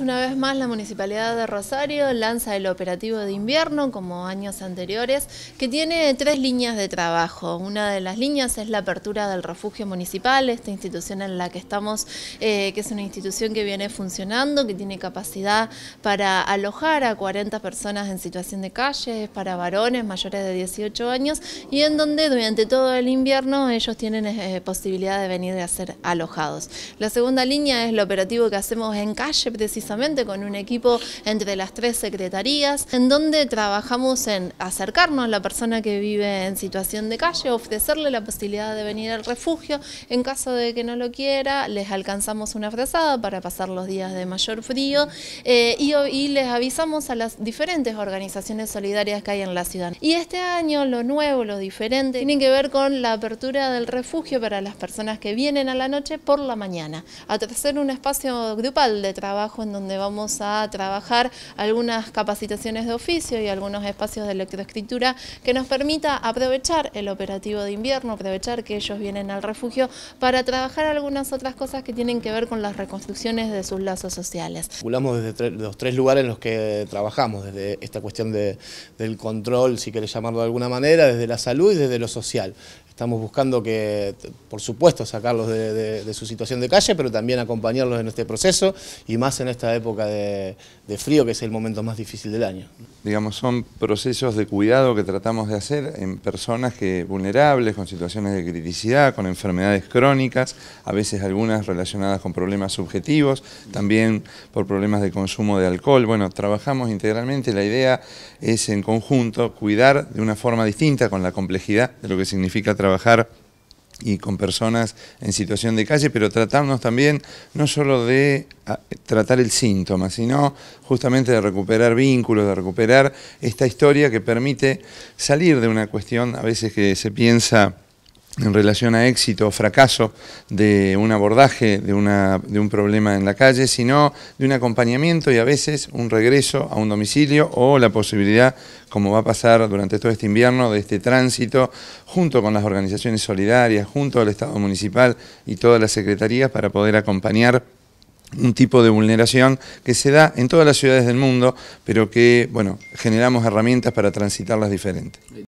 Una vez más, la Municipalidad de Rosario lanza el operativo de invierno, como años anteriores, que tiene tres líneas de trabajo. Una de las líneas es la apertura del refugio municipal, esta institución en la que estamos, eh, que es una institución que viene funcionando, que tiene capacidad para alojar a 40 personas en situación de calle, para varones mayores de 18 años, y en donde durante todo el invierno ellos tienen eh, posibilidad de venir a ser alojados. La segunda línea es el operativo que hacemos en calle, precisamente, con un equipo entre las tres secretarías, en donde trabajamos en acercarnos a la persona que vive en situación de calle, ofrecerle la posibilidad de venir al refugio. En caso de que no lo quiera, les alcanzamos una fresada para pasar los días de mayor frío eh, y, les avisamos a las diferentes organizaciones solidarias que hay en la ciudad. Y este año lo nuevo, lo diferente, tiene que ver con la apertura del refugio para las personas que vienen a la noche por la mañana, a ofrecer un espacio grupal de trabajo en donde donde vamos a trabajar algunas capacitaciones de oficio y algunos espacios de electroescritura que nos permita aprovechar el operativo de invierno, aprovechar que ellos vienen al refugio para trabajar algunas otras cosas que tienen que ver con las reconstrucciones de sus lazos sociales. Circulamos desde los tres lugares en los que trabajamos, desde esta cuestión del control, si querés llamarlo de alguna manera, desde la salud y desde lo social. Estamos buscando que, por supuesto, sacarlos de, su situación de calle, pero también acompañarlos en este proceso y más en esta época de, frío, que es el momento más difícil del año. Digamos, son procesos de cuidado que tratamos de hacer en personas que vulnerables, con situaciones de criticidad, con enfermedades crónicas, a veces algunas relacionadas con problemas subjetivos, también por problemas de consumo de alcohol. Bueno, trabajamos integralmente, la idea es en conjunto cuidar de una forma distinta con la complejidad de lo que significa trabajar trabajar y con personas en situación de calle, pero tratarnos también no solo de ah, tratar el síntoma, sino justamente de recuperar vínculos, de recuperar esta historia que permite salir de una cuestión a veces que se piensa en relación a éxito o fracaso de un abordaje de, de, un problema en la calle, sino de un acompañamiento y a veces un regreso a un domicilio o la posibilidad, como va a pasar durante todo este invierno, de este tránsito junto con las organizaciones solidarias, junto al Estado municipal y todas las secretarías para poder acompañar un tipo de vulneración que se da en todas las ciudades del mundo, pero que, bueno, generamos herramientas para transitarlas diferentes.